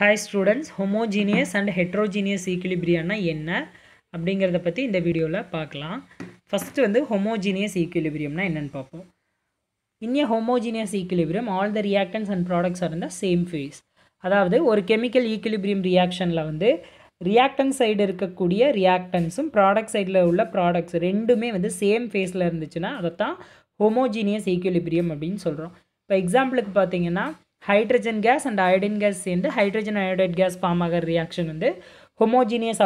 Hi students homogeneous and heterogeneous ஈக்குலிபிரியம்னா என்ன அப்படிங்கிறத பற்றி இந்த வீடியோவில் பார்க்கலாம் ஃபஸ்ட்டு வந்து ஹோமோஜீனியஸ் ஈக்குலிபிரியம்னா என்னென்னு பார்ப்போம் in homogeneous homogeneous all the reactants and products are in the same phase அதாவது ஒரு கெமிக்கல் ஈக்குலிபிரியம் ரியாக்ஷனில் வந்து ரியாக்டன் சைடு இருக்கக்கூடிய ரியாக்டன்ஸும் ப்ராடக்ட் சைடில் உள்ள ப்ராடக்ட்ஸ் ரெண்டுமே வந்து சேம் ஃபேஸில் இருந்துச்சுன்னா அதைத்தான் ஹோமோஜீனியஸ் ஹொமோஜீனியஸ் அப்படின்னு சொல்கிறோம் இப்போ எக்ஸாம்பிளுக்கு பார்த்தீங்கன்னா hydrogen gas and iodine gas சேர்ந்து ஹைட்ரஜன் அயோடைட் கேஸ் ஃபார்ம் ஆகிற ரியாக்ஷன் வந்து ஹொமோஜீனியஸ்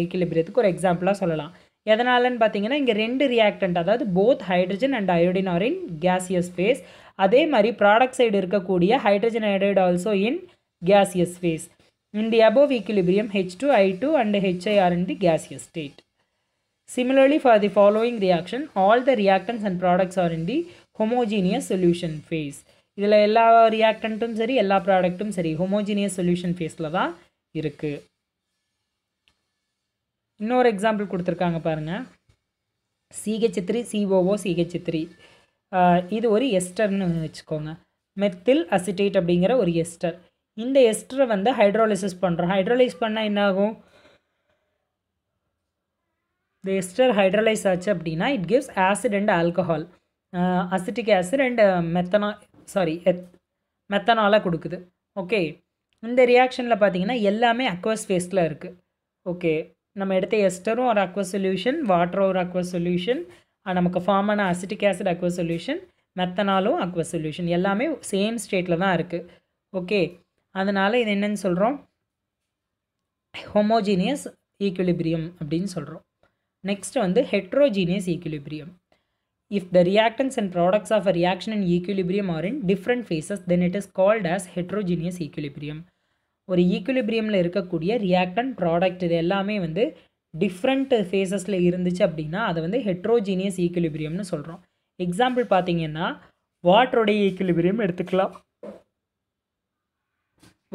ஈக்கிலிபிரியத்துக்கு ஒரு எக்ஸாம்பிளாக சொல்லலாம் எதனாலன்னு பார்த்தீங்கன்னா இங்கே ரெண்டு ரியாக்டன்ட் அதாவது both hydrogen and iodine are in gaseous phase அதே மாதிரி ப்ராடக்ட் சைடு இருக்கக்கூடிய hydrogen iodide also in phase gaseous phase. In the above equilibrium, H2I2 and HI are in the gaseous state Similarly, for the following reaction all the reactants and products are in the homogeneous solution phase இதில் எல்லா ரியாக்டண்ட்டும் சரி எல்லா ப்ராடக்ட்டும் சரி homogeneous solution ஃபேஸில் தான் இருக்குது இன்னொரு example கொடுத்துருக்காங்க பாருங்கள் C H three C O O C H three இது ஒரு எஸ்டர்னு வச்சுக்கோங்க மெத்தில் அசிட்டேட் அப்படிங்கிற ஒரு எஸ்டர் இந்த எஸ்டரை வந்து ஹைட்ரோலிசிஸ் பண்ணுறோம் ஹைட்ரோலைஸ் பண்ணால் என்ன ஆகும் இந்த எஸ்டர் ஹைட்ரலைஸ் ஆச்சு அப்படின்னா it gives acid and alcohol acetic acid and மெத்தனா சாரி எத் மெத்தனாலாக கொடுக்குது ஓகே இந்த ரியாக்ஷனில் பார்த்தீங்கன்னா எல்லாமே அக்வஸ் ஃபேஸில் இருக்குது ஓகே நம்ம எடுத்த எஸ்டரும் ஒரு அக்வஸ் சொல்யூஷன் வாட்டரும் ஒரு அக்வஸ் சொல்யூஷன் நமக்கு ஃபார்ம் ஆன அசிட்டிக் ஆசிட் அக்வஸ் சொல்யூஷன் மெத்தனாலும் அக்வஸ் சொல்யூஷன் எல்லாமே சேம் ஸ்டேட்டில் தான் இருக்குது ஓகே அதனால் இது என்னென்னு சொல்கிறோம் ஹோமோஜீனியஸ் ஈக்குலிபிரியம் அப்படின்னு சொல்கிறோம் நெக்ஸ்ட் வந்து heterogeneous equilibrium If the reactants and products of a reaction in equilibrium are in different phases, then it is called as heterogeneous equilibrium. ஒரு ஈக்குலிபிரியமில் இருக்கக்கூடிய ரியாக்டன் ப்ராடக்ட் இது எல்லாமே வந்து டிஃப்ரெண்ட் ஃபேஸஸில் இருந்துச்சு அப்படின்னா அதை வந்து ஹெட்ரோஜீனியஸ் ஈக்குலிபிரியம்னு சொல்கிறோம் எக்ஸாம்பிள் பார்த்தீங்கன்னா வாட்டருடைய ஈக்குலிபிரியம் எடுத்துக்கலாம்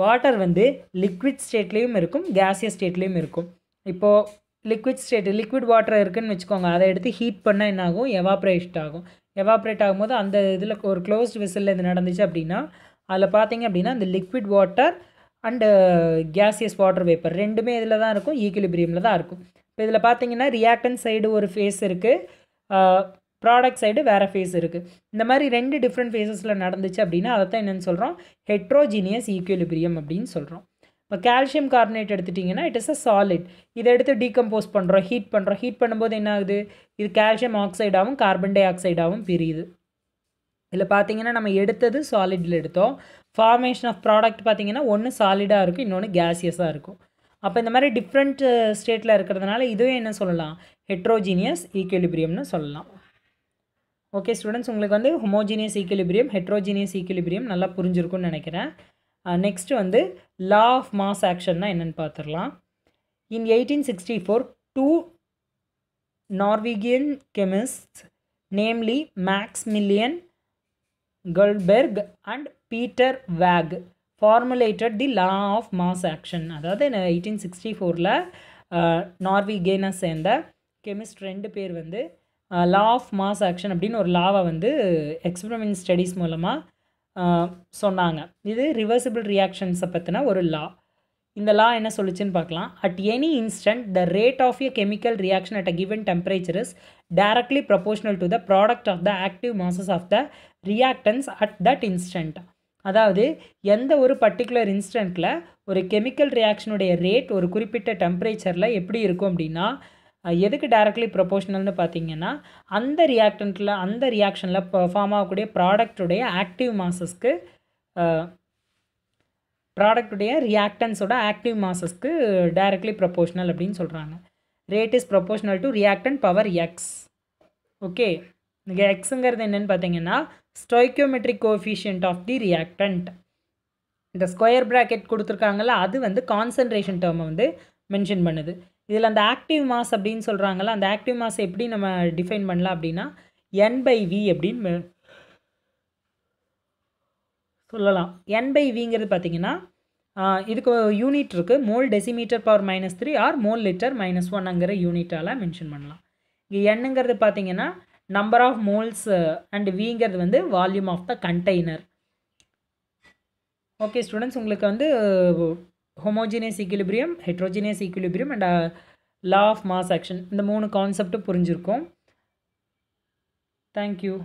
வாட்டர் வந்து லிக்விட் ஸ்டேட்லேயும் இருக்கும் கேசியஸ் ஸ்டேட்லேயும் இருக்கும் இப்போது லிக்விட் ஸ்டேட் லிக்விட் வாட்டர் இருக்குதுன்னு வச்சுக்கோங்க அதை எடுத்து ஹீட் பண்ணால் என்ன ஆகும் ஆகும் எவாப்ரேட் ஆகும்போது அந்த இதில் ஒரு க்ளோஸ்ட் விசிலில் இது நடந்துச்சு அப்படின்னா அதில் பார்த்தீங்க அப்படின்னா அந்த liquid water and gaseous water vapour ரெண்டுமே இதில் தான் இருக்கும் ஈக்குலிபிரியமில் தான் இருக்கும் இப்போ இதில் பார்த்தீங்கன்னா ரியாக்டன் சைடு ஒரு ஃபேஸ் இருக்குது ப்ராடக்ட் சைடு வேறு ஃபேஸ் இருக்குது இந்த மாதிரி ரெண்டு டிஃப்ரெண்ட் ஃபேஸஸில் நடந்துச்சு அப்படின்னா அதை தான் என்னென்னு சொல்கிறோம் ஹெட்ரோஜீனியஸ் ஈக்குலிபிரியம் அப்படின்னு சொல்கிறோம் இப்போ கால்சியம் கார்பனேட் எடுத்துட்டிங்கன்னா இட் இஸ் அ சாலிட் இதை எடுத்து டீகம்போஸ் பண்ணுறோம் ஹீட் பண்ணுறோம் ஹீட் பண்ணும்போது என்ன ஆகுது இது கால்சியம் ஆக்சைடாகவும் கார்பன் டை ஆக்சைடாகவும் பிரியுது இதில் பார்த்தீங்கன்னா நம்ம எடுத்தது சாலிடில் எடுத்தோம் ஃபார்மேஷன் ஆஃப் ப்ராடக்ட் பார்த்தீங்கன்னா ஒன்று சாலிடாக இருக்கும் இன்னொன்று கேசியஸாக இருக்கும் அப்போ இந்த மாதிரி டிஃப்ரெண்ட் ஸ்டேட்டில் இருக்கிறதுனால இதுவே என்ன சொல்லலாம் ஹெட்ரோஜீனியஸ் ஈக்குலிபிரியம்னு சொல்லலாம் ஓகே ஸ்டூடெண்ட்ஸ் உங்களுக்கு வந்து ஹொமோஜீனியஸ் ஈக்குலிபிரியம் ஹெட்ரோஜீனியஸ் ஈக்குலிபிரியம் நல்லா புரிஞ்சிருக்கும்னு நினைக்கிறேன் நெக்ஸ்ட்டு வந்து லா ஆஃப் மாஸ் ஆக்ஷன்னா என்னென்னு பார்த்துடலாம் in eighteen sixty four two Norwegian chemist namely Maximilian Guldberg and Peter Waage formulated the law of mass action அதாவது எயிட்டீன் சிக்ஸ்டி ஃபோரில் நார்விகேனை சேர்ந்த கெமிஸ்ட் ரெண்டு பேர் வந்து லா ஆஃப் மாஸ் ஆக்ஷன் அப்படின்னு ஒரு லாவை வந்து எக்ஸ்பிரிமெண்ட் ஸ்டடீஸ் மூலமாக சொன்னாங்க இது ரிவர்சிபிள் ரியாக்ஷன்ஸை பற்றின ஒரு லா இந்த லா என்ன சொல்லிச்சுன்னு பார்க்கலாம் at any instant the rate of a chemical reaction at a given temperature is directly proportional to the product of the active masses of the reactants at that instant அதாவது எந்த ஒரு பர்டிகுலர் இன்ஸ்டண்ட்டில் ஒரு கெமிக்கல் ரியாக்ஷனுடைய ரேட் ஒரு குறிப்பிட்ட டெம்பரேச்சரில் எப்படி இருக்கும் அப்படின்னா எதுக்கு டேரக்ட்லி ப்ரொபோஷனல்னு பார்த்தீங்கன்னா அந்த ரியாக்டண்ட்டில் அந்த ரியாக்ஷனில் ஃபார்ம் ஆகக்கூடிய ப்ராடக்டுடைய ஆக்டிவ் மாசஸ்க்கு ப்ராடக்டுடைய ரியாக்டன்ஸோட ஆக்டிவ் மாசஸ்க்கு டைரக்ட்லி ப்ரொபோஷனல் அப்படின்னு சொல்கிறாங்க rate is proportional to reactant power x okay இங்கே எக்ஸுங்கிறது என்னென்னு பார்த்தீங்கன்னா stoichiometric coefficient of the reactant இந்த ஸ்கொயர் ப்ராக்கெட் கொடுத்துருக்காங்கல்ல அது வந்து கான்சன்ட்ரேஷன் டேர்மை வந்து மென்ஷன் பண்ணுது இதில் அந்த ஆக்டிவ் மாஸ் அப்படின்னு சொல்கிறாங்கள அந்த ஆக்டிவ் மாஸ் எப்படி நம்ம டிஃபைன் பண்ணலாம் அப்படின்னா என் பை வி அப்படின்னு சொல்லலாம் என் பை விங்கிறது பார்த்தீங்கன்னா இதுக்கு யூனிட் இருக்குது mole decimetre power minus three or mole litre minus ஒன்னுங்கிற யூனிட்டால் மென்ஷன் பண்ணலாம் இங்கே என்னங்கிறது பார்த்தீங்கன்னா நம்பர் ஆஃப் மோல்ஸ் அண்ட் விங்கிறது வந்து volume of the container okay students உங்களுக்கு வந்து homogeneous equilibrium heterogeneous equilibrium and law of mass action இந்த மூணு கான்செப்டும் புரிஞ்சிருக்கும் தேங்க்யூ